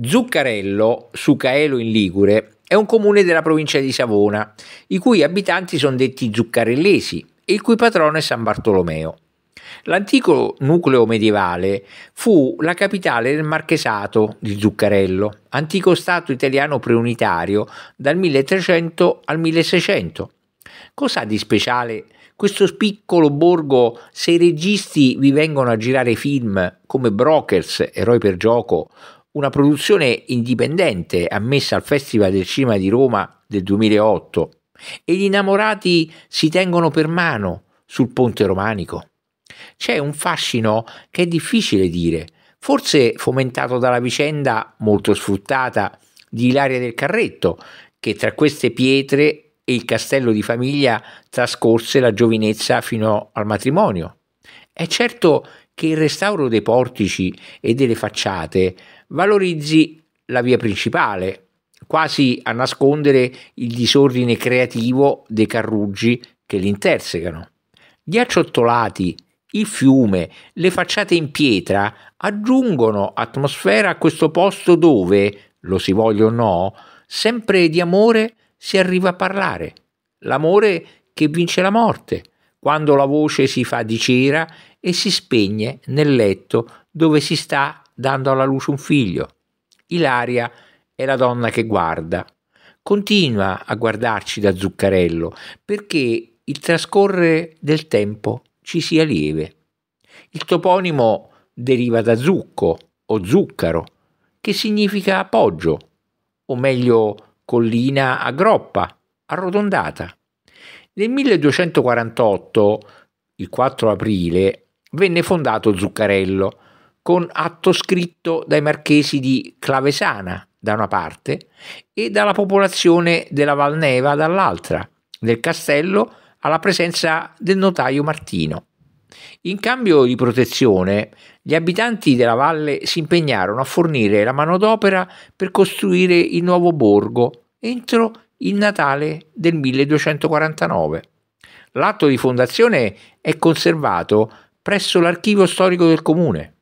Zuccarello, Sucaelo in Ligure, è un comune della provincia di Savona, i cui abitanti sono detti zuccarellesi e il cui patrono è San Bartolomeo. L'antico nucleo medievale fu la capitale del marchesato di Zuccarello, antico stato italiano preunitario dal 1300 al 1600. Cos'ha di speciale questo piccolo borgo se i registi vi vengono a girare film come Brokers, Eroi per gioco, una produzione indipendente ammessa al Festival del Cinema di Roma del 2008 e gli innamorati si tengono per mano sul ponte romanico. C'è un fascino che è difficile dire, forse fomentato dalla vicenda molto sfruttata di Ilaria del Carretto, che tra queste pietre e il castello di famiglia trascorse la giovinezza fino al matrimonio. È certo che che il restauro dei portici e delle facciate valorizzi la via principale, quasi a nascondere il disordine creativo dei carruggi che li intersecano. Gli acciottolati, il fiume, le facciate in pietra aggiungono atmosfera a questo posto dove, lo si voglia o no, sempre di amore si arriva a parlare. L'amore che vince la morte quando la voce si fa di cera e si spegne nel letto dove si sta dando alla luce un figlio. Ilaria è la donna che guarda. Continua a guardarci da Zuccarello perché il trascorrere del tempo ci sia lieve. Il toponimo deriva da zucco o zuccaro, che significa poggio, o meglio collina a groppa, arrotondata. Nel 1248, il 4 aprile, venne fondato Zuccarello con atto scritto dai marchesi di Clavesana da una parte e dalla popolazione della Valneva dall'altra, nel castello alla presenza del notaio Martino. In cambio di protezione, gli abitanti della valle si impegnarono a fornire la manodopera per costruire il nuovo borgo entro il Natale del 1249. L'atto di fondazione è conservato presso l'archivio storico del comune.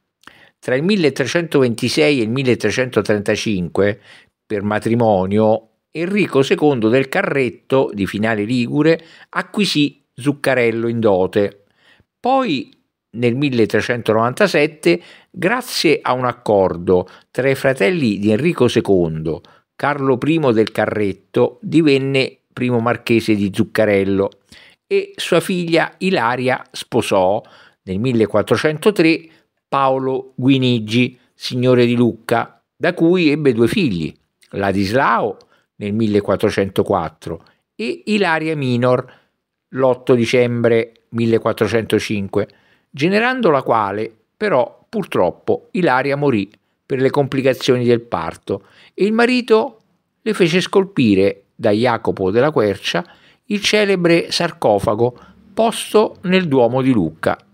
Tra il 1326 e il 1335, per matrimonio, Enrico II del Carretto di finale Ligure acquisì Zuccarello in dote. Poi nel 1397, grazie a un accordo tra i fratelli di Enrico II, Carlo I del Carretto divenne primo marchese di Zuccarello e sua figlia Ilaria sposò nel 1403 Paolo Guinigi, signore di Lucca, da cui ebbe due figli, Ladislao nel 1404 e Ilaria Minor l'8 dicembre 1405, generando la quale però purtroppo Ilaria morì per le complicazioni del parto e il marito le fece scolpire da Jacopo della Quercia il celebre sarcofago posto nel Duomo di Lucca